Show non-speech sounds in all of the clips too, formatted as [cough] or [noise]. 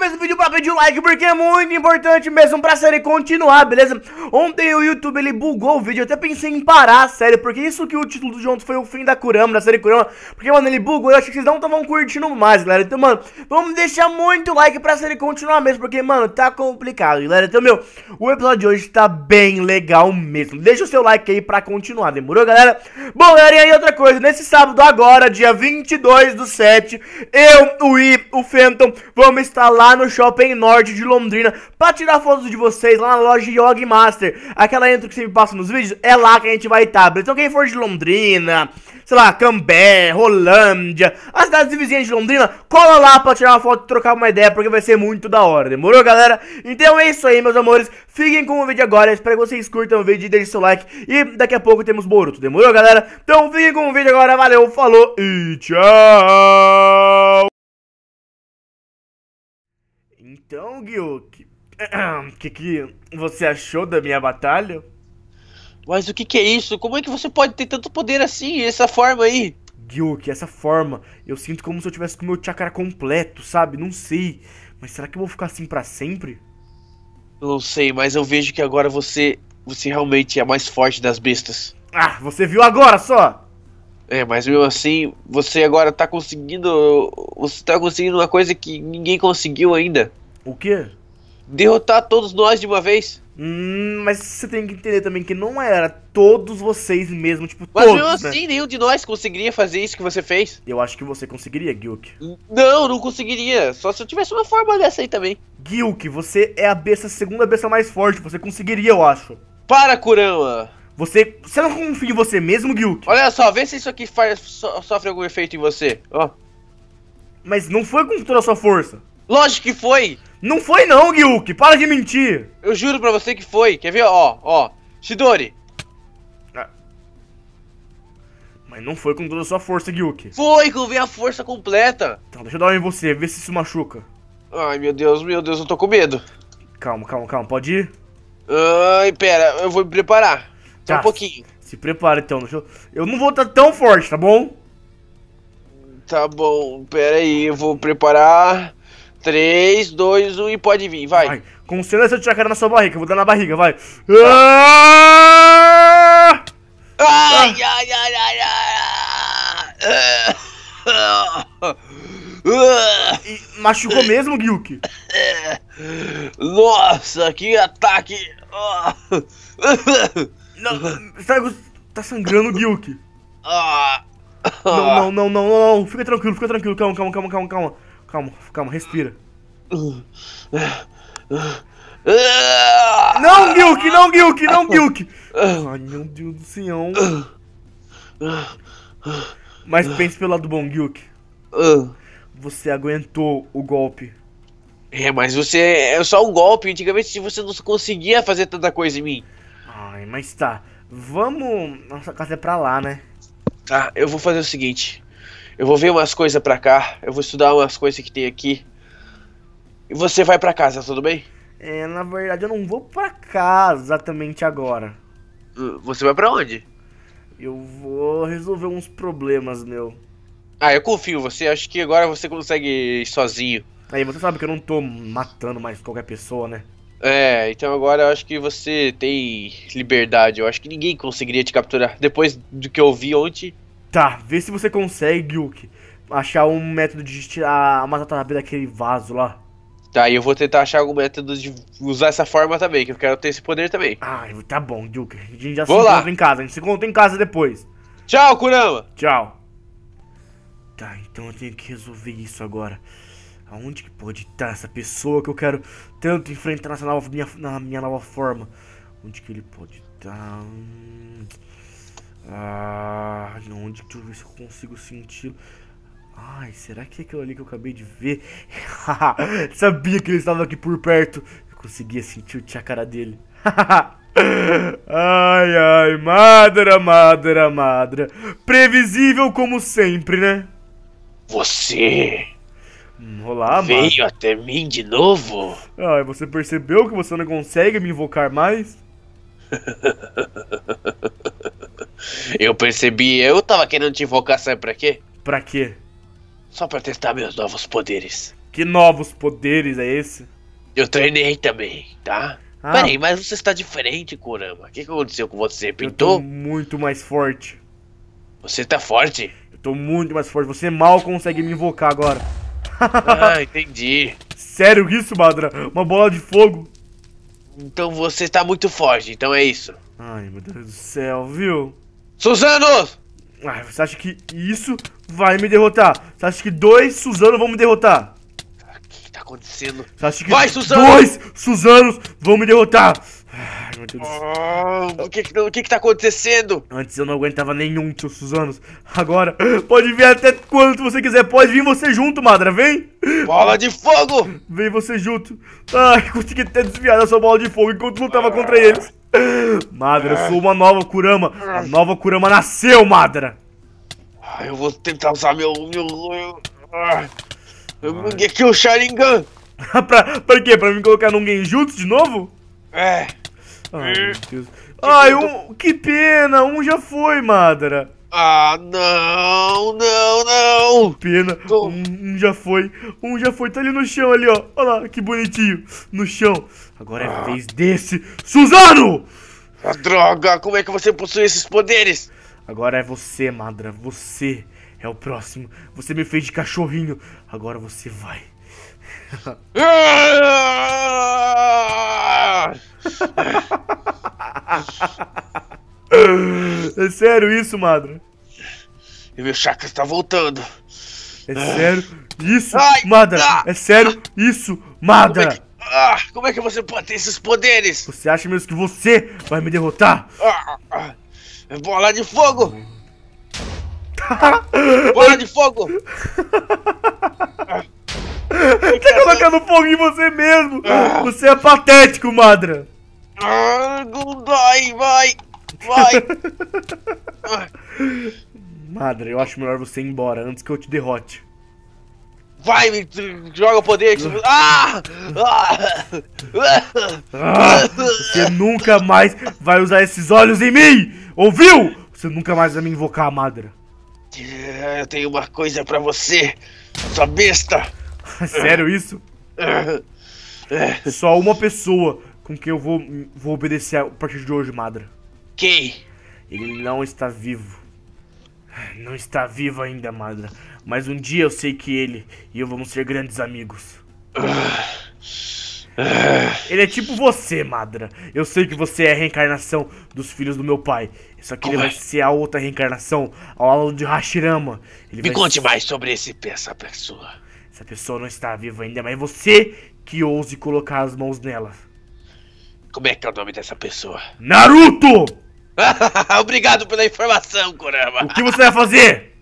começo do vídeo pra pedir um like, porque é muito importante mesmo pra série continuar, beleza? Ontem o YouTube, ele bugou o vídeo, eu até pensei em parar a série, porque isso que o título do ontem foi o fim da Kurama, da série Kurama, porque, mano, ele bugou, eu achei que vocês não estavam curtindo mais, galera. Então, mano, vamos deixar muito like pra série continuar mesmo, porque, mano, tá complicado, galera. Então, meu, o episódio de hoje tá bem legal mesmo. Deixa o seu like aí pra continuar, demorou, galera? Bom, galera, e aí outra coisa, nesse sábado agora, dia 22 do 7, eu, o I, o Phantom, vamos estar lá no Shopping Norte de Londrina pra tirar fotos de vocês lá na loja Yogi Master. Aquela intro que sempre passa nos vídeos, é lá que a gente vai tá, estar. Então quem for de Londrina, sei lá, Cambé, Rolândia, as cidades vizinhas de Londrina, cola lá pra tirar uma foto e trocar uma ideia, porque vai ser muito da hora. Demorou, galera? Então é isso aí, meus amores. Fiquem com o vídeo agora. espero que vocês curtam o vídeo e deixem seu like. E daqui a pouco temos Boruto. Demorou, galera? Então fiquem com o vídeo agora. Valeu, falou e tchau! Então, Gil, que, [clears throat] que, que você achou da minha batalha? Mas o que, que é isso? Como é que você pode ter tanto poder assim, essa forma aí? Gyuk, essa forma, eu sinto como se eu tivesse com o meu chakra completo, sabe? Não sei. Mas será que eu vou ficar assim para sempre? Não sei, mas eu vejo que agora você. Você realmente é a mais forte das bestas. Ah, você viu agora só! É, mas mesmo assim, você agora tá conseguindo. Você tá conseguindo uma coisa que ninguém conseguiu ainda. O quê? Derrotar todos nós de uma vez. Hum, mas você tem que entender também que não era todos vocês mesmo, tipo, mas todos, Mas né? assim, né? nenhum de nós conseguiria fazer isso que você fez. Eu acho que você conseguiria, Gilk. Não, não conseguiria. Só se eu tivesse uma forma dessa aí também. Gilk, você é a besta, a segunda besta mais forte. Você conseguiria, eu acho. Para, Kurama. Você, você não confia é em você mesmo, Gilk? Olha só, vê se isso aqui faz, so, sofre algum efeito em você. Ó. Oh. Mas não foi com toda a sua força. Lógico que foi. Não foi não, Gyuki, para de mentir. Eu juro pra você que foi. Quer ver? Ó, ó. Shidori. Ah. Mas não foi com toda a sua força, Gyuki. Foi com minha força completa. Então, deixa eu dar uma em você, ver se se machuca. Ai, meu Deus, meu Deus, eu tô com medo. Calma, calma, calma. Pode ir? Ai, pera, eu vou me preparar. tá, um pouquinho. Se prepara então, deixa eu... eu não vou estar tá tão forte, tá bom? Tá bom, pera aí, eu vou preparar. 3, 2, 1 e pode vir, vai. vai. Concentra seu chakra na sua barriga, vou dar na barriga, vai. Ah! Ai, ai, ai, ai, ai. Ah. E machucou mesmo, Gilk? Nossa, que ataque! Não, tá, tá sangrando, Gilk. Ah. Não, não, não, não, não, fica tranquilo, fica tranquilo, calma, calma, calma, calma, calma. Calma, calma, respira. Ah! Não, Gilk, não, Gilk, não, Gilk. Ai, meu Deus do céu. Mas pense pelo lado bom, Gilk. Você aguentou o golpe. É, mas você é só um golpe. Antigamente você não conseguia fazer tanta coisa em mim. Ai, mas tá. Vamos. Nossa casa é pra lá, né? Tá, eu vou fazer o seguinte. Eu vou ver umas coisas pra cá, eu vou estudar umas coisas que tem aqui. E você vai pra casa, tudo bem? É, na verdade eu não vou pra casa exatamente agora. Hum, você vai pra onde? Eu vou resolver uns problemas, meu. Ah, eu confio em você. Acho que agora você consegue ir sozinho. Aí, você sabe que eu não tô matando mais qualquer pessoa, né? É, então agora eu acho que você tem liberdade. Eu acho que ninguém conseguiria te capturar. Depois do que eu vi ontem, Tá, vê se você consegue, Yuki, achar um método de tirar a matatabê daquele vaso lá. Tá, e eu vou tentar achar algum método de usar essa forma também, que eu quero ter esse poder também. Ah, tá bom, Duke. A gente já vou se lá. encontra em casa, a gente se encontra em casa depois. Tchau, Kurama! Tchau. Tá, então eu tenho que resolver isso agora. Aonde que pode estar tá essa pessoa que eu quero tanto enfrentar nessa nova, minha, na minha nova forma? Onde que ele pode estar? Tá? Hum... Ah, onde que eu ver se eu consigo senti-lo? Ai, será que é aquilo ali que eu acabei de ver? [laughs] Sabia que ele estava aqui por perto. Eu conseguia sentir o tchacara dele. [laughs] ai, ai, madra, madra, madra. Previsível como sempre, né? Você. Olá, Veio madra. até mim de novo? Ai, você percebeu que você não consegue me invocar mais? [laughs] eu percebi, eu tava querendo te invocar, sabe pra quê? Pra quê? Só pra testar meus novos poderes. Que novos poderes é esse? Eu treinei também, tá? Ah. Peraí, mas você está diferente, Kurama. O que, aconteceu com você? Pintou? Eu tô muito mais forte. Você tá forte? Eu tô muito mais forte. Você mal consegue me invocar agora. ah, entendi. [laughs] Sério isso, Madra? Uma bola de fogo? Então você está muito forte, então é isso. Ai, meu Deus do céu, viu? Suzano! Ai, você acha que isso vai me derrotar? Você acha que dois Suzano vão me derrotar? O que está acontecendo? Você acha que vai, Suzano! dois Suzanos vão me derrotar? Oh, o, que, que, o que que tá acontecendo? Antes eu não aguentava nenhum, tio anos. Agora, pode vir até quanto você quiser. Pode vir você junto, Madra, vem. Bola de fogo! Vem você junto. Ai, consegui até desviar da sua bola de fogo enquanto lutava contra eles. Madra, eu sou uma nova Kurama. A nova Kurama nasceu, Madra. Ah, eu vou tentar usar meu... meu... meu... meu Geki, o Sharingan. [laughs] pra, pra quê? Pra me colocar num Genjutsu de novo? É meu Deus. Ai, um. Que pena! Um já foi, Madara! Ah, não, não, não! Pena, um, um, já foi, um já foi, tá ali no chão ali, ó. Olha lá, que bonitinho, no chão. Agora é ah. vez desse Suzano! Ah, droga, como é que você possui esses poderes? Agora é você, Madra, você é o próximo. Você me fez de cachorrinho, agora você vai. ah! É sério isso, Madra? E meu chakra está voltando. É sério isso, Ai, Madra? Ah, é sério isso, Madra? Como é, que, ah, como é, que, você pode ter esses poderes? Você acha mesmo que você vai me derrotar? Ah, ah é bola de fogo! [laughs] bola de fogo! [laughs] tá colocando fogo em você mesmo! Você é patético, Madra! Vai, vai! Vai! [laughs] Madra, eu acho melhor você ir embora antes que eu te derrote. Vai, me joga o poder! Ah! Ah, você nunca mais vai usar esses olhos em mim! Ouviu? Você nunca mais vai me invocar, Madra. É, eu tenho uma coisa para você, sua besta! [laughs] Sério isso? Só uma pessoa com quem eu vou, vou obedecer a partir de hoje, Madra. Quem? Ele não está vivo. Não está vivo ainda, Madra. Mas um dia eu sei que ele e eu vamos ser grandes amigos. Ele é tipo você, Madra. Eu sei que você é a reencarnação dos filhos do meu pai. Só que Como ele vai é? ser a outra reencarnação ao lado de Hashirama. Ele Me conte ser... mais sobre esse, essa pessoa. Essa pessoa não está viva ainda, mas é você que ouse colocar as mãos nela. Como é que é o nome dessa pessoa? [laughs] Naruto! Obrigado pela informação, Kurama. O que você vai fazer?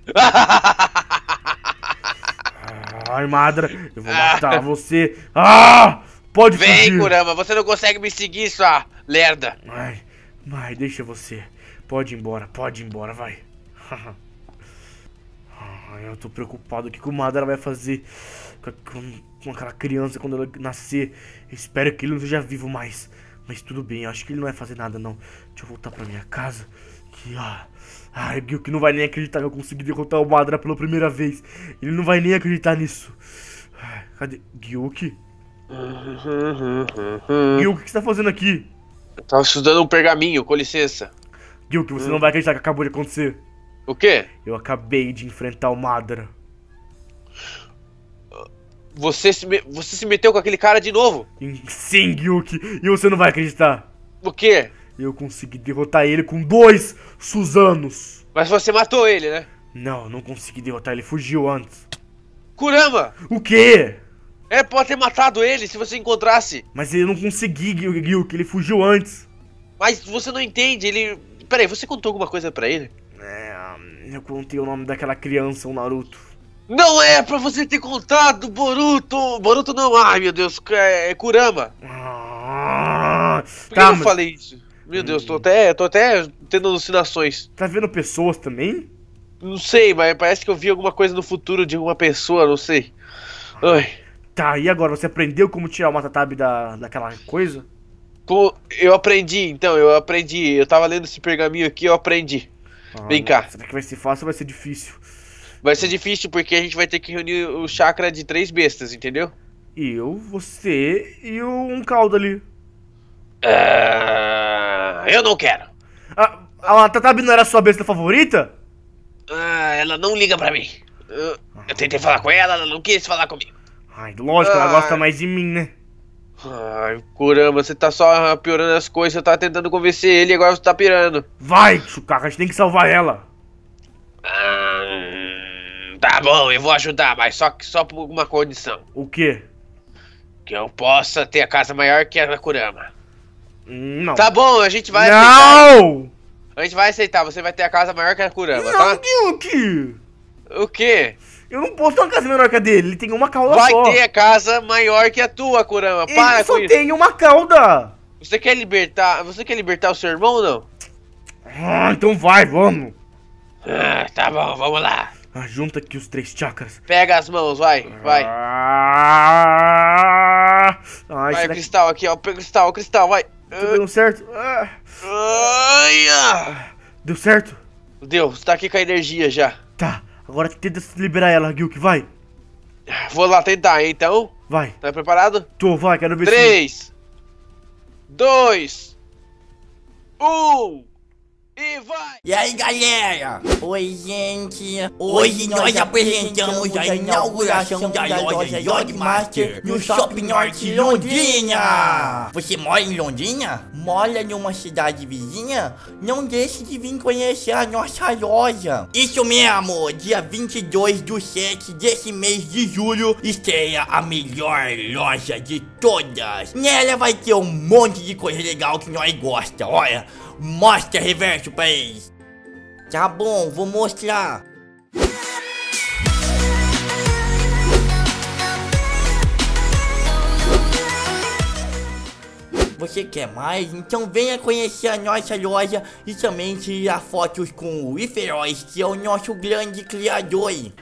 [laughs] Ai, madra, eu vou ah. matar você. Ah! Pode Vem, fugir. Kurama, você não consegue me seguir, sua lerda. Ai, mas deixa você. Pode ir embora, pode ir embora, vai. [laughs] Ai, eu tô preocupado. O que, que o Madara vai fazer com, com aquela criança quando ela nascer? Eu espero que ele não seja vivo mais. Mas tudo bem, acho que ele não vai fazer nada, não. Deixa eu voltar pra minha casa. Que, ah... Ai, Gil, que não vai nem acreditar que eu consegui derrotar o Madara pela primeira vez. Ele não vai nem acreditar nisso. Ai, cadê? Gyuki? Gyuki, o que você tá fazendo aqui? Eu tava estudando um pergaminho, com licença. Gyuki, você hum. não vai acreditar que acabou de acontecer. O quê? Eu acabei de enfrentar o Madra. Você se, me... você se meteu com aquele cara de novo? Sim, Yuki. E você não vai acreditar. O quê? Eu consegui derrotar ele com dois Suzanos. Mas você matou ele, né? Não, não consegui derrotar ele. Fugiu antes. Kurama! O quê? É, pode ter matado ele se você encontrasse. Mas eu não consegui, Gyuki, ele fugiu antes. Mas você não entende, ele. Peraí, você contou alguma coisa para ele? É, eu contei o nome daquela criança, o Naruto. Não é pra você ter contado, Boruto! Boruto não, ai meu Deus, é, é Kurama. Ah, Por que tá, eu mas... falei isso? Meu Deus, tô hum. até, tô até tendo alucinações. Tá vendo pessoas também? Não sei, mas parece que eu vi alguma coisa no futuro de uma pessoa, não sei. Ai. Tá, e agora? Você aprendeu como tirar o matatabe da, daquela coisa? Como eu aprendi, então, eu aprendi. Eu tava lendo esse pergaminho aqui, eu aprendi. Ah, Vem cá. Será que vai ser fácil ou vai ser difícil? Vai ser difícil porque a gente vai ter que reunir o chakra de três bestas, entendeu? Eu, você e um caldo ali. Ah, eu não quero. Ah, a a Tatabi não era sua besta favorita? Ah, ela não liga pra mim. Eu, eu tentei falar com ela, ela não quis falar comigo. Ai, lógico, ela gosta ah. mais de mim, né? Ai, Kurama, você tá só piorando as coisas, eu tava tentando convencer ele e agora você tá pirando. Vai, Tsukaka, a gente tem que salvar ela. Ah, tá bom, eu vou ajudar, mas só, só por uma condição. O quê? Que eu possa ter a casa maior que a da Kurama. Hum, não. Tá bom, a gente vai Não! Aceitar. A gente vai aceitar, você vai ter a casa maior que a Kurama, Não, tá? Não, o quê? Eu não posso ter uma casa menor que a dele, ele tem uma cauda Vai só. Vai ter a casa maior que a tua, Kurama. Ele Para só tem isso. uma cauda. Você quer libertar, você quer libertar o seu irmão ou não? Ah, então vai, vamos. Ah, tá bom, vamos lá. Ah, junta aqui os três chakras. Pega as mãos, vai, vai. Ah, ah vai, cristal aqui, ó. Pega o cristal, o cristal, vai. Tudo tá deu certo? Ah. ah. Deu certo? Deu, você tá aqui com a energia já. Tá. Agora tenta se liberar ela, Gilk, vai. Vou lá tentar, então. Vai. Tá preparado? Tô, vai, quero ver Três, se... Dois. Um e vai! E aí galera! Oi gente! Hoje, nós apresentamos a inauguração da, loja Yogmaster no Shopping Norte Londrina! Você mora em Londrina? Mora numa cidade vizinha? Não deixe de vir conhecer a nossa loja! Isso mesmo! Dia 22 do 7 desse mês de julho estreia a melhor loja de todas! Nela vai ter um monte de coisa legal que nós gostamos. olha! Mostra reverso pra eles. Tá bom, vou mostrar. você quer mais? Então venha conhecer a nossa loja e também tirar fotos com o Iferóis, que é o nosso grande criador.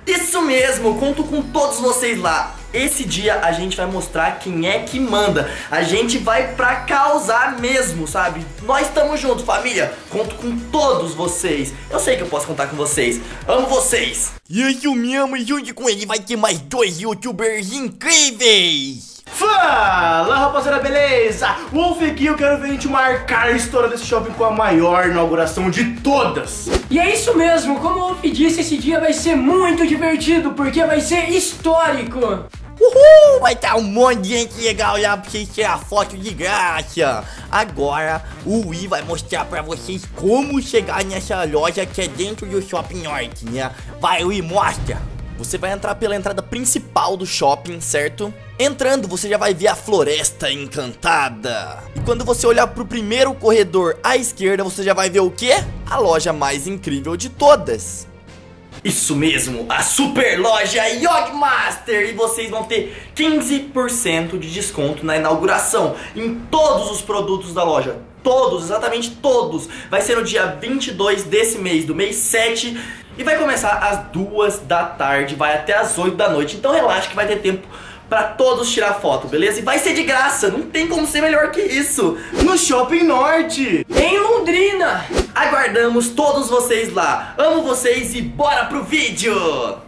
Isso mesmo, conto com todos vocês lá. Esse dia a gente vai mostrar quem é que manda. A gente vai pra causar mesmo, sabe? Nós estamos juntos, família. Conto com todos vocês. Eu sei que eu posso contar com vocês. Amo vocês. E Isso mesmo, junto com ele vai ter mais dois youtubers incríveis. Fala rapaziada, beleza? Wolf aqui, eu quero ver a gente marcar a história desse shopping com a maior inauguração de todas E é isso mesmo, como o Wolf disse, esse dia vai ser muito divertido Porque vai ser histórico Uhul, vai estar tá um monte de gente legal lá pra vocês tirar foto de graça Agora o Wii vai mostrar pra vocês como chegar nessa loja que é dentro do Shopping Norte, né? Vai Wii, mostra! Você vai entrar pela entrada principal do shopping, certo? Entrando, você já vai ver a Floresta Encantada. E quando você olhar para o primeiro corredor à esquerda, você já vai ver o quê? A loja mais incrível de todas. Isso mesmo, a super loja Yogmaster! E vocês vão ter 15% de desconto na inauguração em todos os produtos da loja todos, exatamente todos. Vai ser no dia 22 desse mês, do mês 7. E vai começar às 2 da tarde, vai até às 8 da noite. Então relaxa que vai ter tempo para todos tirar foto, beleza? E vai ser de graça, não tem como ser melhor que isso. No Shopping Norte, em Londrina. Aguardamos todos vocês lá. Amo vocês e bora pro vídeo.